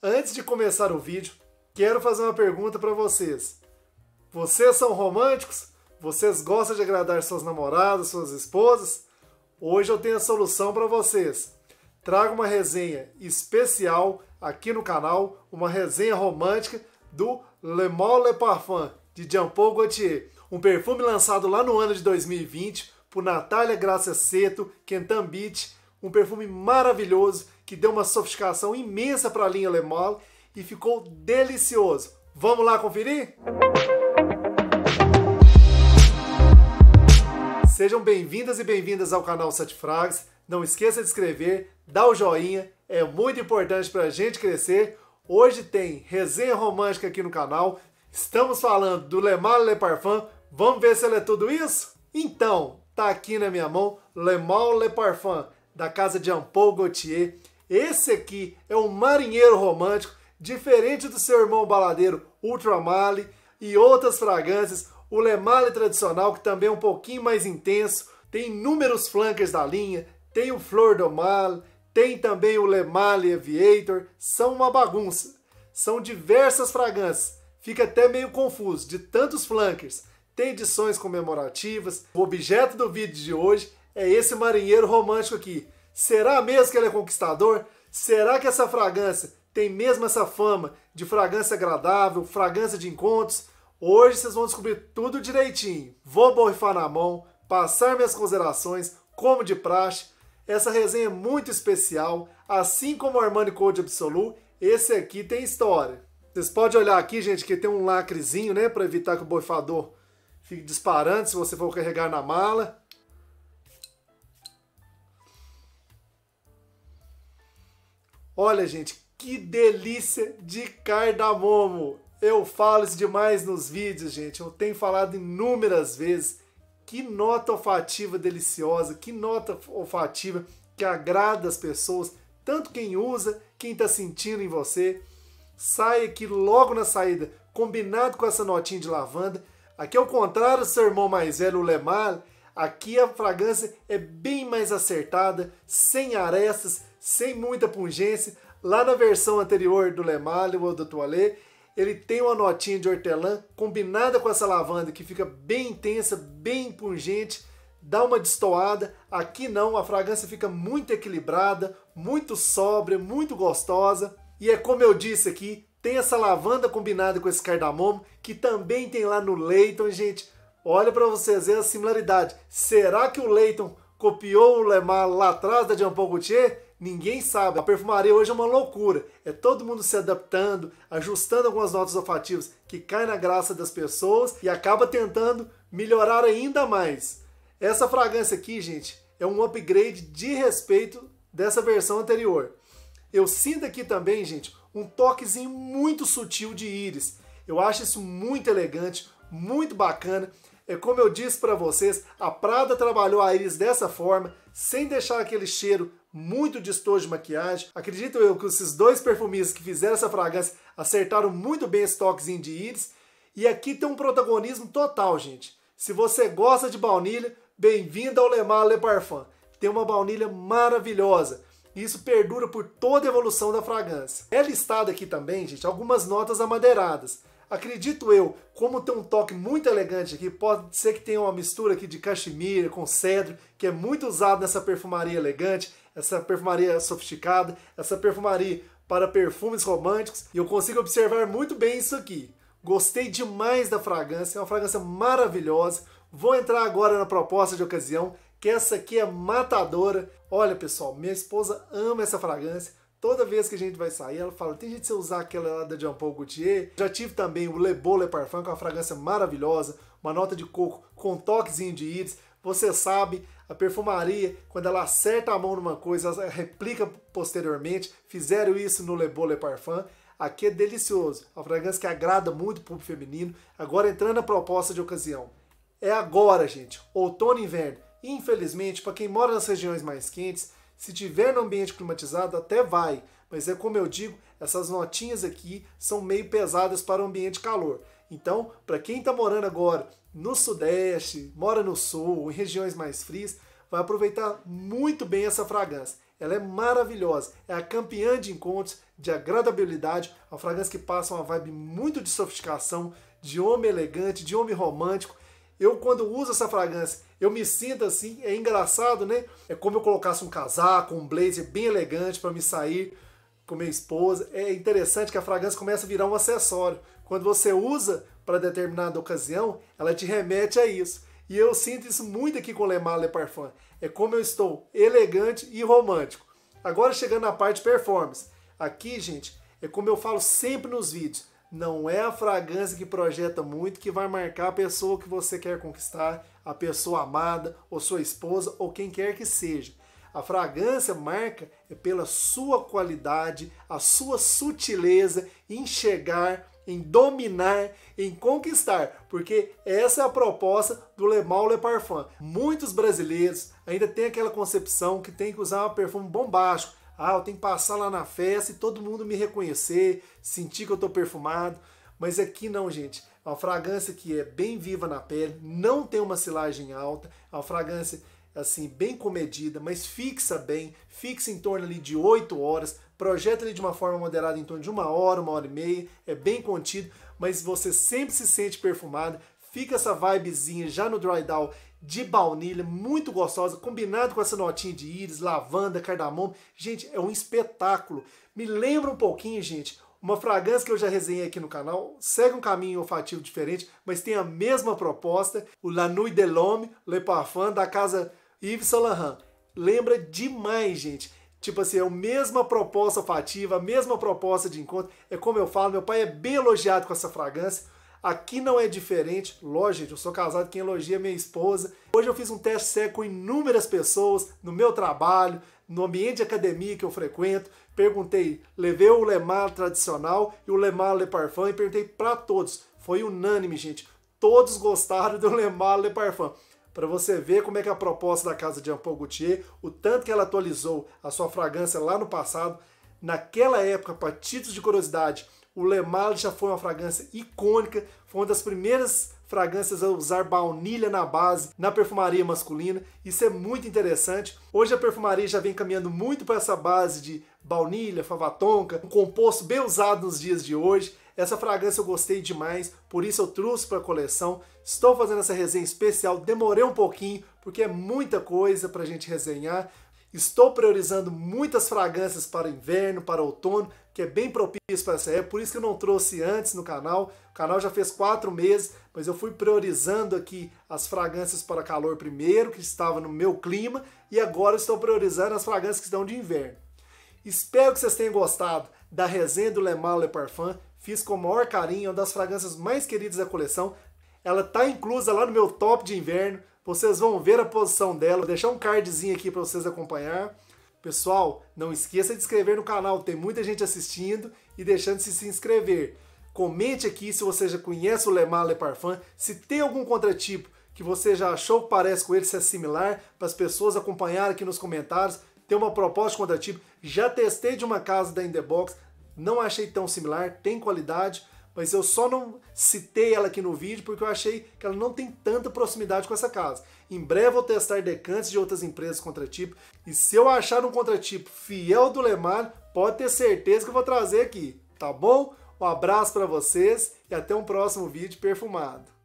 Antes de começar o vídeo, quero fazer uma pergunta para vocês. Vocês são românticos? Vocês gostam de agradar suas namoradas, suas esposas? Hoje eu tenho a solução para vocês. Trago uma resenha especial aqui no canal, uma resenha romântica do Le Mole Parfum, de Jean Paul Gaultier. Um perfume lançado lá no ano de 2020 por Natália Gracia Seto, Kentan Beach um perfume maravilhoso que deu uma sofisticação imensa para a linha Le Male e ficou delicioso. Vamos lá conferir? Sejam bem-vindas e bem-vindas ao canal Sete Frags. Não esqueça de inscrever, dar o joinha, é muito importante para a gente crescer. Hoje tem resenha romântica aqui no canal. Estamos falando do Le Mal Le Parfum. Vamos ver se ele é tudo isso? Então, tá aqui na minha mão Le Mal Le Parfum da casa de Ampol paul Esse aqui é um marinheiro romântico, diferente do seu irmão baladeiro Ultramale e outras fragrâncias. O Lemale tradicional, que também é um pouquinho mais intenso, tem inúmeros flankers da linha, tem o Flor do Mal, tem também o Lemale Aviator, são uma bagunça. São diversas fragrâncias, fica até meio confuso de tantos flankers. Tem edições comemorativas. O objeto do vídeo de hoje é esse marinheiro romântico aqui. Será mesmo que ele é conquistador? Será que essa fragrância tem mesmo essa fama de fragrância agradável, fragrância de encontros? Hoje vocês vão descobrir tudo direitinho. Vou borrifar na mão, passar minhas considerações, como de praxe. Essa resenha é muito especial, assim como o Armani Code Absolu, esse aqui tem história. Vocês podem olhar aqui, gente, que tem um lacrezinho, né, para evitar que o borrifador fique disparando se você for carregar na mala. Olha, gente, que delícia de cardamomo! Eu falo isso demais nos vídeos, gente. Eu tenho falado inúmeras vezes. Que nota olfativa deliciosa, que nota olfativa que agrada as pessoas, tanto quem usa, quem está sentindo em você. Sai aqui logo na saída, combinado com essa notinha de lavanda. Aqui ao é contrário do seu irmão mais velho, o Lemar, aqui a fragrância é bem mais acertada, sem arestas, sem muita pungência. Lá na versão anterior do Lemalhe ou do Toilet, ele tem uma notinha de hortelã combinada com essa lavanda que fica bem intensa, bem pungente, dá uma destoada. Aqui não, a fragrância fica muito equilibrada, muito sóbria, muito gostosa. E é como eu disse aqui, tem essa lavanda combinada com esse cardamomo, que também tem lá no Leighton, gente. Olha para vocês verem é a similaridade. Será que o Leighton copiou o Lemar lá atrás da Jean Paul Gaultier? Ninguém sabe. A perfumaria hoje é uma loucura. É todo mundo se adaptando, ajustando algumas notas olfativas que caem na graça das pessoas e acaba tentando melhorar ainda mais. Essa fragrância aqui, gente, é um upgrade de respeito dessa versão anterior. Eu sinto aqui também, gente, um toquezinho muito sutil de íris. Eu acho isso muito elegante, muito bacana. É como eu disse para vocês, a Prada trabalhou a íris dessa forma, sem deixar aquele cheiro muito distojo de maquiagem. Acredito eu que esses dois perfumistas que fizeram essa fragrância acertaram muito bem esse toquezinho de íris. E aqui tem um protagonismo total, gente. Se você gosta de baunilha, bem-vindo ao Lemar Le Parfum. Tem uma baunilha maravilhosa. Isso perdura por toda a evolução da fragrância. É listado aqui também, gente, algumas notas amadeiradas. Acredito eu, como tem um toque muito elegante aqui, pode ser que tenha uma mistura aqui de cachemira com cedro, que é muito usado nessa perfumaria elegante, essa perfumaria sofisticada, essa perfumaria para perfumes românticos, e eu consigo observar muito bem isso aqui. Gostei demais da fragrância, é uma fragrância maravilhosa. Vou entrar agora na proposta de ocasião, que essa aqui é matadora. Olha, pessoal, minha esposa ama essa fragrância. Toda vez que a gente vai sair, ela fala: tem gente que você usar aquela lá da Jean Paul Gaultier. Já tive também o Le Beau Le Parfum, com é uma fragrância maravilhosa, uma nota de coco com um toquezinho de íris. Você sabe, a perfumaria, quando ela acerta a mão numa coisa, ela replica posteriormente. Fizeram isso no Le Beau Le Parfum. Aqui é delicioso, uma fragrância que agrada muito o público feminino. Agora entrando na proposta de ocasião. É agora, gente, outono e inverno. Infelizmente, para quem mora nas regiões mais quentes, se tiver no ambiente climatizado, até vai, mas é como eu digo, essas notinhas aqui são meio pesadas para o ambiente calor. Então, para quem está morando agora no Sudeste, mora no Sul, em regiões mais frias, vai aproveitar muito bem essa fragrância. Ela é maravilhosa, é a campeã de encontros, de agradabilidade, uma fragrância que passa uma vibe muito de sofisticação, de homem elegante, de homem romântico eu, quando uso essa fragrância, eu me sinto assim, é engraçado, né? É como eu colocasse um casaco, um blazer bem elegante para me sair com minha esposa. É interessante que a fragrância começa a virar um acessório. Quando você usa para determinada ocasião, ela te remete a isso. E eu sinto isso muito aqui com o Lemar Le Parfum. É como eu estou elegante e romântico. Agora chegando na parte performance. Aqui, gente, é como eu falo sempre nos vídeos. Não é a fragrância que projeta muito que vai marcar a pessoa que você quer conquistar, a pessoa amada, ou sua esposa, ou quem quer que seja. A fragrância marca é pela sua qualidade, a sua sutileza em chegar, em dominar, em conquistar, porque essa é a proposta do Le Mal Le Parfum. Muitos brasileiros ainda têm aquela concepção que tem que usar um perfume bombástico, ah, eu tenho que passar lá na festa e todo mundo me reconhecer, sentir que eu estou perfumado. Mas aqui não, gente. É uma fragrância que é bem viva na pele, não tem uma silagem alta, é uma fragrância assim bem comedida, mas fixa bem, fixa em torno ali de 8 horas, projeta ali de uma forma moderada em torno de uma hora, uma hora e meia, é bem contido, mas você sempre se sente perfumado, fica essa vibezinha já no dry down de baunilha, muito gostosa, combinado com essa notinha de íris, lavanda, cardamomo. Gente, é um espetáculo. Me lembra um pouquinho, gente, uma fragrância que eu já resenhei aqui no canal, segue um caminho olfativo diferente, mas tem a mesma proposta, o La Nuit de l'Homme, Le Parfum, da casa Yves Saint Laurent. Lembra demais, gente. Tipo assim, é a mesma proposta olfativa, a mesma proposta de encontro. É como eu falo, meu pai é bem elogiado com essa fragrância. Aqui não é diferente. Lógico, eu sou casado, quem elogia minha esposa. Hoje eu fiz um teste cego com inúmeras pessoas no meu trabalho, no ambiente de academia que eu frequento. Perguntei, levei o Lemar tradicional e o Lemar Le Parfum e perguntei para todos. Foi unânime, gente. Todos gostaram do Lemar Le Parfum para você ver como é que é a proposta da casa de Jean-Paul Gaultier, o tanto que ela atualizou a sua fragrância lá no passado. Naquela época, para títulos de curiosidade, o Lemal já foi uma fragrância icônica, foi uma das primeiras fragrâncias a usar baunilha na base na perfumaria masculina. Isso é muito interessante. Hoje a perfumaria já vem caminhando muito para essa base de baunilha, favatonca, um composto bem usado nos dias de hoje. Essa fragrância eu gostei demais, por isso eu trouxe para a coleção. Estou fazendo essa resenha especial, demorei um pouquinho, porque é muita coisa para a gente resenhar, Estou priorizando muitas fragrâncias para o inverno, para o outono, que é bem propício para essa época, por isso que eu não trouxe antes no canal. O canal já fez quatro meses, mas eu fui priorizando aqui as fragrâncias para calor primeiro, que estava no meu clima, e agora estou priorizando as fragrâncias que estão de inverno. Espero que vocês tenham gostado da resenha do Le Mal Le Parfum. Fiz com o maior carinho, uma das fragrâncias mais queridas da coleção. Ela está inclusa lá no meu top de inverno. Vocês vão ver a posição dela, vou deixar um cardzinho aqui para vocês acompanhar. Pessoal, não esqueça de inscrever no canal, tem muita gente assistindo e deixando -se, se inscrever. Comente aqui se você já conhece o Lemar Parfum. se tem algum contratipo que você já achou que parece com ele, se é similar, para as pessoas acompanharem aqui nos comentários, Tem uma proposta de contratipo. Já testei de uma casa da Indebox, não achei tão similar, tem qualidade, mas eu só não citei ela aqui no vídeo porque eu achei que ela não tem tanta proximidade com essa casa. Em breve vou testar decantes de outras empresas contratipo e se eu achar um contratipo fiel do Lemar, pode ter certeza que eu vou trazer aqui, tá bom? Um abraço para vocês e até um próximo vídeo perfumado.